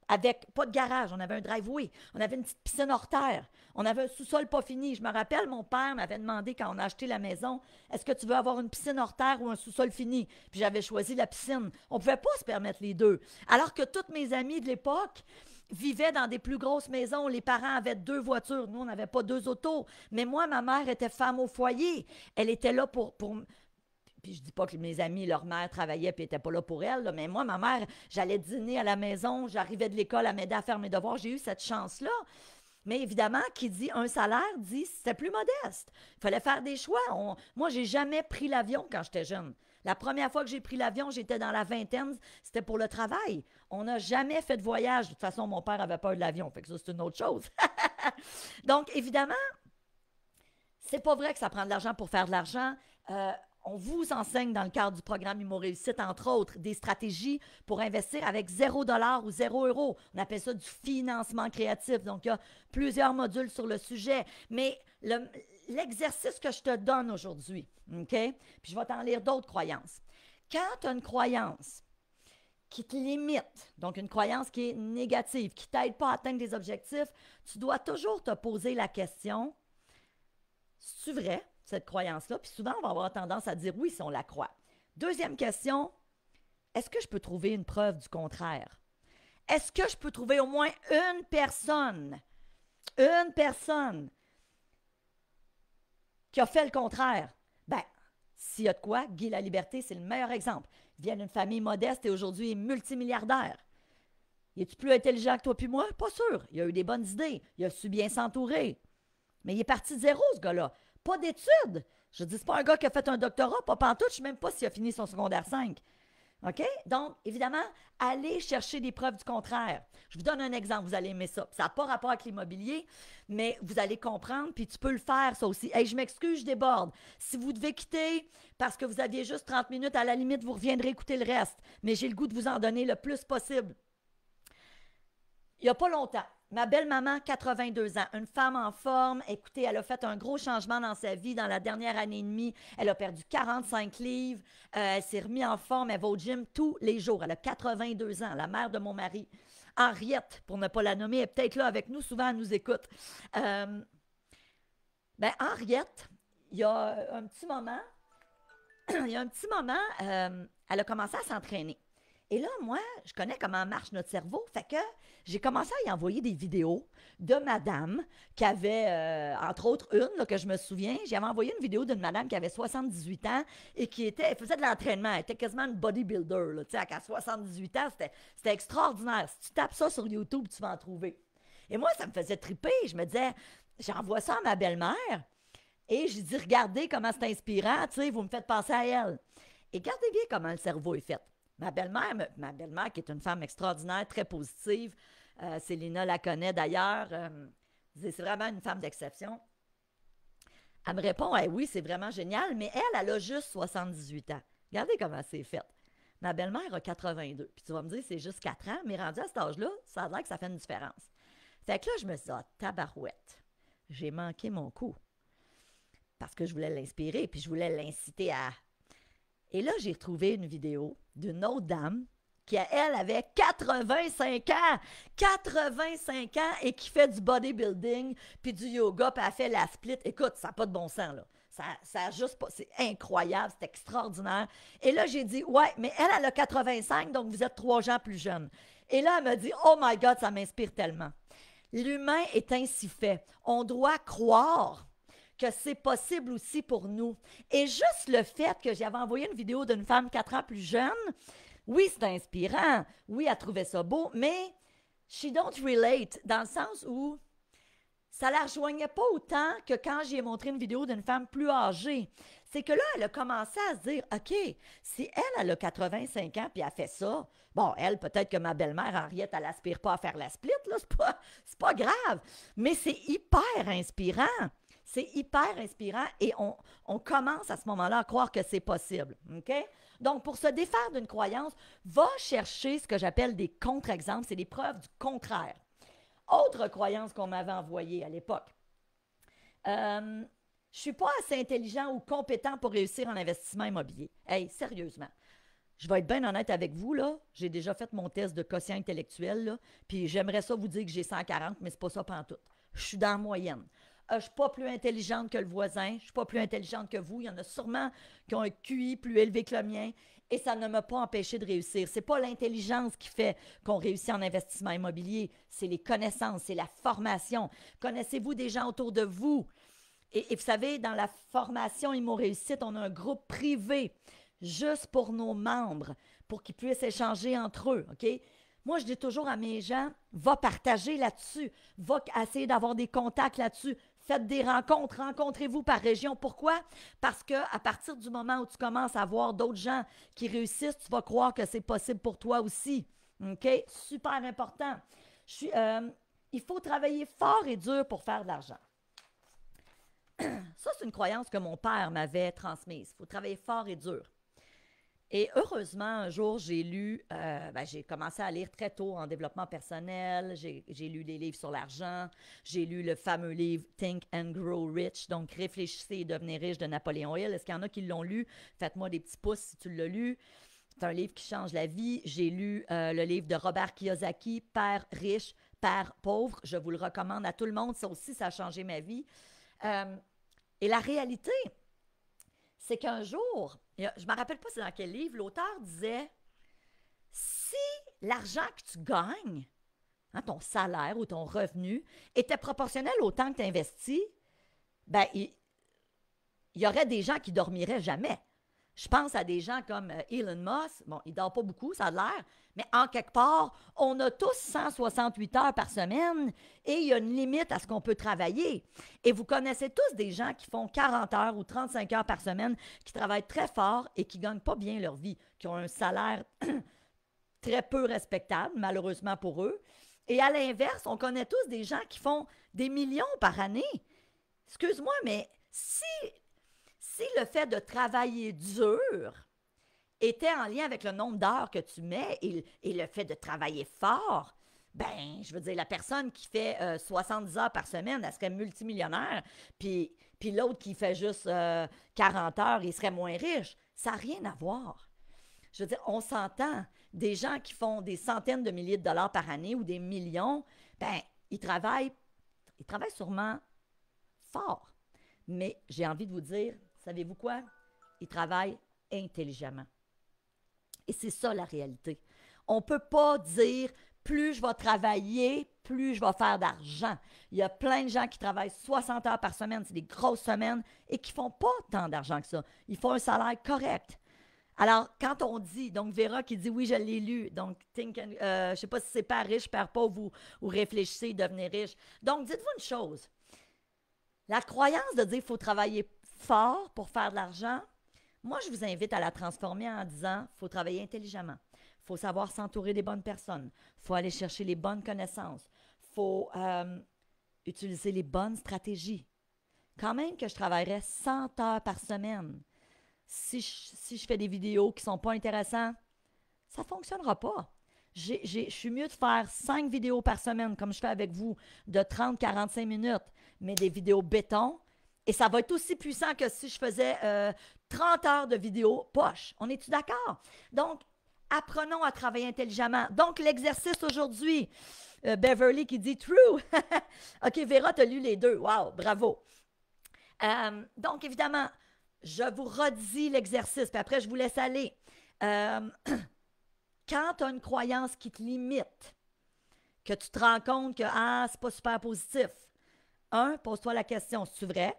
avec pas de garage, on avait un driveway, on avait une petite piscine hors terre, on avait un sous-sol pas fini. Je me rappelle, mon père m'avait demandé quand on a acheté la maison, est-ce que tu veux avoir une piscine hors terre ou un sous-sol fini? Puis j'avais choisi la piscine. On pouvait pas se permettre les deux. Alors que toutes mes amies de l'époque vivaient dans des plus grosses maisons. Les parents avaient deux voitures. Nous, on n'avait pas deux autos. Mais moi, ma mère était femme au foyer. Elle était là pour, pour puis je dis pas que mes amis, leur mère travaillait et n'étaient pas là pour elles. mais moi, ma mère, j'allais dîner à la maison, j'arrivais de l'école, à m'aider à faire mes devoirs. J'ai eu cette chance-là. Mais évidemment, qui dit un salaire dit c'est plus modeste. Il fallait faire des choix. Moi, Moi, j'ai jamais pris l'avion quand j'étais jeune. La première fois que j'ai pris l'avion, j'étais dans la vingtaine, c'était pour le travail. On n'a jamais fait de voyage. De toute façon, mon père avait peur de l'avion, fait que ça, c'est une autre chose. Donc, évidemment, c'est pas vrai que ça prend de l'argent pour faire de l'argent. Euh, on vous enseigne dans le cadre du programme Humour Réussite, entre autres, des stratégies pour investir avec 0 ou 0 euro. On appelle ça du financement créatif. Donc, il y a plusieurs modules sur le sujet. Mais l'exercice que je te donne aujourd'hui, OK? Puis je vais t'en lire d'autres croyances. Quand tu as une croyance qui te limite, donc une croyance qui est négative, qui ne t'aide pas à atteindre des objectifs, tu dois toujours te poser la question, cest vrai? cette croyance-là. Puis souvent, on va avoir tendance à dire oui si on la croit. Deuxième question, est-ce que je peux trouver une preuve du contraire? Est-ce que je peux trouver au moins une personne, une personne qui a fait le contraire? Ben, s'il y a de quoi, Guy la Liberté, c'est le meilleur exemple. Il vient d'une famille modeste et aujourd'hui est multimilliardaire. es tu plus intelligent que toi puis moi? Pas sûr. Il a eu des bonnes idées. Il a su bien s'entourer. Mais il est parti de zéro, ce gars-là pas d'études. Je dis, pas un gars qui a fait un doctorat, pas pantoute, je même pas s'il a fini son secondaire 5. OK? Donc, évidemment, allez chercher des preuves du contraire. Je vous donne un exemple, vous allez aimer ça. Ça n'a pas rapport avec l'immobilier, mais vous allez comprendre, puis tu peux le faire, ça aussi. Et je m'excuse, je déborde. Si vous devez quitter parce que vous aviez juste 30 minutes, à la limite, vous reviendrez écouter le reste. Mais j'ai le goût de vous en donner le plus possible. Il n'y a pas longtemps, Ma belle-maman, 82 ans, une femme en forme. Écoutez, elle a fait un gros changement dans sa vie dans la dernière année et demie. Elle a perdu 45 livres. Euh, elle s'est remise en forme. Elle va au gym tous les jours. Elle a 82 ans, la mère de mon mari. Henriette, pour ne pas la nommer, est peut-être là avec nous. Souvent, elle nous écoute. Euh, ben, Henriette, il y a un petit moment, il y a un petit moment, euh, elle a commencé à s'entraîner. Et là, moi, je connais comment marche notre cerveau. Fait que j'ai commencé à y envoyer des vidéos de madame qui avait, euh, entre autres, une que je me souviens. J'avais envoyé une vidéo d'une madame qui avait 78 ans et qui était, faisait de l'entraînement. Elle était quasiment une bodybuilder. sais, à 78 ans, c'était extraordinaire. Si tu tapes ça sur YouTube, tu vas en trouver. Et moi, ça me faisait triper. Je me disais, j'envoie ça à ma belle-mère et je dis, regardez comment c'est inspirant. Vous me faites penser à elle. Et regardez bien comment le cerveau est fait. Ma belle-mère, ma belle-mère qui est une femme extraordinaire, très positive, euh, Célina la connaît d'ailleurs, euh, c'est vraiment une femme d'exception. Elle me répond eh Oui, c'est vraiment génial, mais elle, elle a juste 78 ans. Regardez comment c'est fait. Ma belle-mère a 82. Puis tu vas me dire, c'est juste 4 ans, mais rendu à cet âge-là, ça a l'air que ça fait une différence. Fait que là, je me suis dit ah, tabarouette, j'ai manqué mon coup. Parce que je voulais l'inspirer, puis je voulais l'inciter à. Et là, j'ai retrouvé une vidéo d'une autre dame qui, elle, avait 85 ans. 85 ans et qui fait du bodybuilding, puis du yoga, puis elle fait la split. Écoute, ça n'a pas de bon sens, là. Ça, ça juste pas. C'est incroyable, c'est extraordinaire. Et là, j'ai dit, ouais, mais elle, elle a 85, donc vous êtes trois gens plus jeunes. Et là, elle me dit, oh my God, ça m'inspire tellement. L'humain est ainsi fait. On doit croire que c'est possible aussi pour nous. Et juste le fait que j'avais envoyé une vidéo d'une femme quatre ans plus jeune, oui, c'est inspirant, oui, elle trouvait ça beau, mais she don't relate dans le sens où ça la rejoignait pas autant que quand j'ai montré une vidéo d'une femme plus âgée. C'est que là, elle a commencé à se dire, OK, si elle, elle a 85 ans puis elle fait ça, bon, elle, peut-être que ma belle-mère, Henriette, elle aspire pas à faire la split, là, c'est pas grave, mais c'est hyper inspirant. C'est hyper inspirant et on, commence à ce moment-là à croire que c'est possible. Donc, pour se défaire d'une croyance, va chercher ce que j'appelle des contre-exemples, c'est des preuves du contraire. Autre croyance qu'on m'avait envoyée à l'époque. Je euh, je suis pas assez intelligent ou compétent pour réussir en investissement immobilier. Hey, sérieusement. Je vais être bien honnête avec vous, là. J'ai déjà fait mon test de quotient intellectuel, Puis j'aimerais ça vous dire que j'ai 140, mais c'est pas ça tout. Je suis dans la moyenne. Ah, je ne suis pas plus intelligente que le voisin, je ne suis pas plus intelligente que vous. Il y en a sûrement qui ont un QI plus élevé que le mien et ça ne m'a pas empêché de réussir. Ce n'est pas l'intelligence qui fait qu'on réussit en investissement immobilier, c'est les connaissances, c'est la formation. Connaissez-vous des gens autour de vous? Et, vous savez, dans la formation Immo Réussite, on a un groupe privé juste pour nos membres, pour qu'ils puissent échanger entre eux, OK? Moi, je dis toujours à mes gens, va partager là-dessus, va essayer d'avoir des contacts là-dessus, Faites des rencontres, rencontrez-vous par région. Pourquoi? Parce que à partir du moment où tu commences à voir d'autres gens qui réussissent, tu vas croire que c'est possible pour toi aussi. OK? Super important. Euh, il faut travailler fort et dur pour faire de l'argent. Ça, c'est une croyance que mon père m'avait transmise. Il faut travailler fort et dur. Et heureusement, un jour, j'ai lu, euh, ben, j'ai commencé à lire très tôt en développement personnel, j'ai lu les livres sur l'argent, j'ai lu le fameux livre Think and Grow Rich, donc Réfléchissez et devenez riche de Napoléon Hill. Est-ce qu'il y en a qui l'ont lu? Faites-moi des petits pouces si tu l'as lu. C'est un livre qui change la vie. J'ai lu euh, le livre de Robert Kiyosaki, Père riche, Père pauvre. Je vous le recommande à tout le monde. Ça aussi, ça a changé ma vie. Euh, et la réalité, c'est qu'un jour, euh, je ne me rappelle pas c'est dans quel livre, l'auteur disait si l'argent que tu gagnes, hein, ton salaire ou ton revenu, était proportionnel au temps que tu investis, ben, il, y aurait des gens qui dormiraient jamais. Je pense à des gens comme euh, Elon Musk. Bon, il dort pas beaucoup, ça a l'air, mais en quelque part, on a tous 168 heures par semaine et il y a une limite à ce qu'on peut travailler. Et vous connaissez tous des gens qui font 40 heures ou 35 heures par semaine, qui travaillent très fort et qui ne gagnent pas bien leur vie, qui ont un salaire très peu respectable, malheureusement pour eux. Et à l'inverse, on connaît tous des gens qui font des millions par année. Excuse-moi, mais si, si le fait de travailler dur était en lien avec le nombre d'heures que tu mets et, le fait de travailler fort, ben, je veux dire, la personne qui fait 70 euh, heures par semaine, elle serait multimillionnaire, puis, l'autre qui fait juste 40 euh, heures, il serait moins riche. Ça n'a rien à voir. Je veux dire, on s'entend. Des gens qui font des centaines de milliers de dollars par année ou des millions, ben, ils travaillent, ils travaillent sûrement fort. Mais j'ai envie de vous dire, savez-vous quoi? Ils travaillent intelligemment. Et c'est ça la réalité. On ne peut pas dire plus je vais travailler, plus je vais faire d'argent. Il y a plein de gens qui travaillent 60 heures par semaine, c'est des grosses semaines, et qui ne font pas tant d'argent que ça. Ils font un salaire correct. Alors, quand on dit, donc Vera qui dit oui, je l'ai lu, donc euh, je ne sais pas si c'est pas riche, père pas vous ou réfléchissez, devenez riche. Donc, dites-vous une chose. La croyance de dire qu'il faut travailler fort pour faire de l'argent, moi, je vous invite à la transformer en disant, faut travailler intelligemment, Il faut savoir s'entourer des bonnes personnes, Il faut aller chercher les bonnes connaissances, Il faut euh, utiliser les bonnes stratégies. Quand même que je travaillerais 100 heures par semaine. Si je, si je fais des vidéos qui ne sont pas intéressantes, ça ne fonctionnera pas. Je suis mieux de faire 5 vidéos par semaine, comme je fais avec vous, de 30-45 minutes, mais des vidéos béton, et ça va être aussi puissant que si je faisais 30 euh, heures de vidéo poche. On est-tu d'accord? Donc, apprenons à travailler intelligemment. Donc, l'exercice aujourd'hui, euh, Beverly qui dit True. OK, Vera, tu as lu les deux. Wow, bravo. Euh, donc, évidemment, je vous redis l'exercice, puis après, je vous laisse aller. quand tu as une croyance qui te limite, que tu te rends compte que ah, c'est pas super positif, un, pose-toi la question, cest vrai?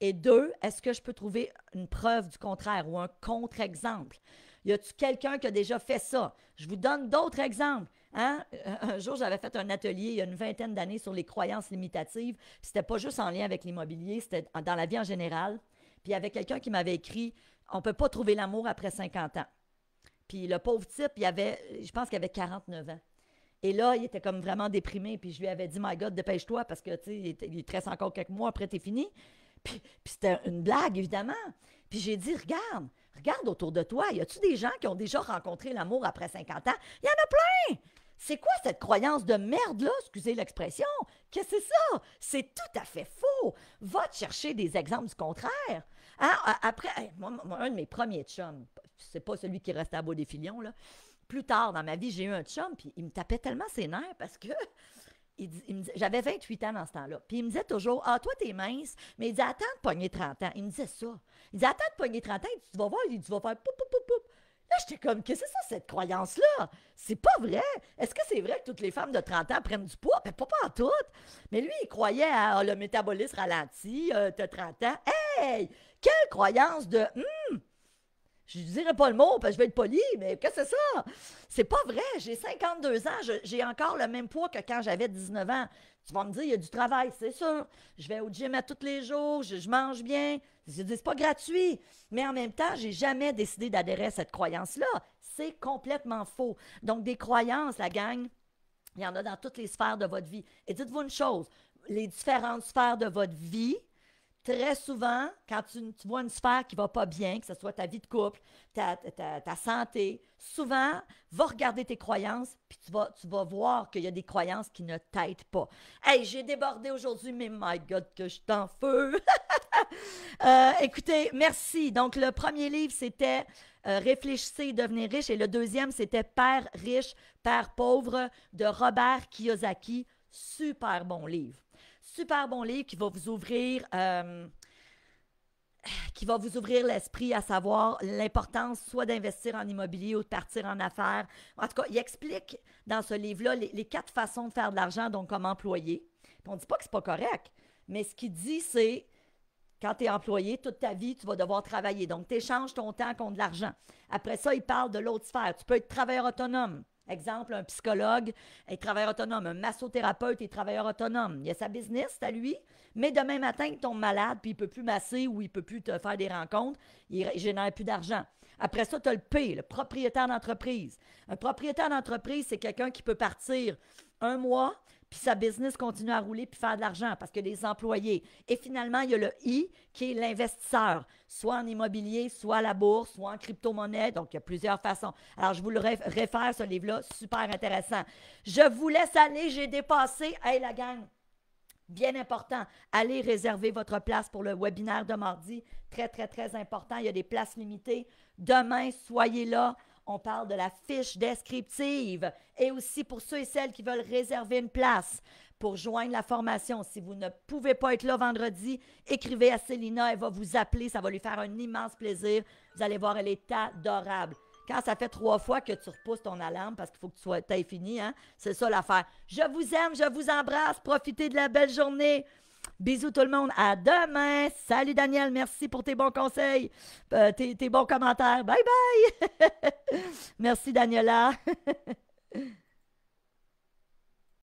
Et deux, est-ce que je peux trouver une preuve du contraire ou un contre-exemple? Y a-tu quelqu'un qui a déjà fait ça? Je vous donne d'autres exemples. Hein? Euh, un jour, j'avais fait un atelier il y a une vingtaine d'années sur les croyances limitatives. C'était pas juste en lien avec l'immobilier, c'était dans la vie en général. Puis il y avait quelqu'un qui m'avait écrit On peut pas trouver l'amour après 50 ans. Puis le pauvre type, il avait, je pense qu'il avait 49 ans. Et là, il était comme vraiment déprimé. Puis je lui avais dit, My God, dépêche-toi parce que, tu sais, il, encore quelques mois, après, t'es fini. Puis, c'était une blague, évidemment. Puis j'ai dit, regarde, regarde autour de toi, y a-tu des gens qui ont déjà rencontré l'amour après 50 ans? Il y en a plein! C'est quoi cette croyance de merde-là, excusez l'expression? Qu'est-ce que c'est ça? C'est tout à fait faux! Va te chercher des exemples du contraire. Hein, après, un de mes premiers chums, c'est pas celui qui reste à beau des filions, là. Plus tard dans ma vie, j'ai eu un chum, puis il me tapait tellement ses nerfs parce que j'avais 28 ans dans ce temps-là. Puis il me disait toujours, ah, toi, t'es mince, mais il disait, attends de pogner 30 ans. Il me disait ça. Il disait, attends de pogner 30 ans, tu vas voir, tu vas faire poup, poup, poup, poup. Là, j'étais comme, qu'est-ce que c'est ça, cette croyance-là? C'est pas vrai. Est-ce que c'est vrai que toutes les femmes de 30 ans prennent du poids? Ben, pas, pas toutes. Mais lui, il croyait à ah, le métabolisme ralenti, euh, t'as 30 ans. Hey! Quelle croyance de, Hum! » Je dirais pas le mot parce que je vais être poli, mais qu'est-ce que c'est ça? C'est pas vrai. J'ai 52 ans, j'ai encore le même poids que quand j'avais 19 ans. Tu vas me dire, il y a du travail, c'est sûr. Je vais au gym à tous les jours, je, je mange bien. n'est pas gratuit. Mais en même temps, j'ai jamais décidé d'adhérer à cette croyance-là. C'est complètement faux. Donc, des croyances, la gang, il y en a dans toutes les sphères de votre vie. Et dites-vous une chose, les différentes sphères de votre vie, très souvent, quand tu, vois une sphère qui va pas bien, que ce soit ta vie de couple, ta, santé, souvent, va regarder tes croyances, puis tu vas, tu vas voir qu'il y a des croyances qui ne t'aident pas. Hey, j'ai débordé aujourd'hui, mais my God, que je suis feu! Euh, écoutez, merci. Donc, le premier livre, c'était euh, Réfléchissez devenez riche, et le deuxième, c'était Père riche, Père pauvre de Robert Kiyosaki. Super bon livre super bon livre qui va vous ouvrir. Euh, qui va vous ouvrir l'esprit à savoir l'importance soit d'investir en immobilier ou de partir en affaires. En tout cas, il explique dans ce livre-là les, quatre façons de faire de l'argent, donc comme employé. on ne dit pas que c'est pas correct, mais ce qu'il dit, c'est quand tu es employé, toute ta vie, tu vas devoir travailler. Donc, tu échanges ton temps contre de l'argent. Après ça, il parle de l'autre sphère. Tu peux être travailleur autonome. Exemple, un psychologue est travailleur autonome, un massothérapeute est travailleur autonome. Il a sa business, c'est à lui, mais demain matin, il tombe malade, puis il ne peut plus masser ou il ne peut plus te faire des rencontres, il génère plus d'argent. Après ça, tu as le P, le propriétaire d'entreprise. Un propriétaire d'entreprise, c'est quelqu'un qui peut partir un mois, puis sa business continue à rouler puis faire de l'argent parce que les employés. Et finalement, il y a le I qui est l'investisseur, soit en immobilier, soit à la bourse, soit en crypto-monnaie. Donc, il y a plusieurs façons. Alors, je vous le réfère, ce livre-là, super intéressant. Je vous laisse aller, j'ai dépassé. Hey, la gang! Bien important, allez réserver votre place pour le webinaire de mardi. Très, très, très important. Il y a des places limitées. Demain, soyez là. On parle de la fiche descriptive et aussi pour ceux et celles qui veulent réserver une place pour joindre la formation. Si vous ne pouvez pas être là vendredi, écrivez à Célina, elle va vous appeler, ça va lui faire un immense plaisir. Vous allez voir, elle est adorable. Quand ça fait trois fois que tu repousses ton alarme parce qu'il faut que tu sois, hein? c'est ça l'affaire. Je vous aime, je vous embrasse, profitez de la belle journée. Bisous tout le monde. À demain. Salut Daniel. Merci pour tes bons conseils, euh, tes bons commentaires. Bye bye. merci Daniela.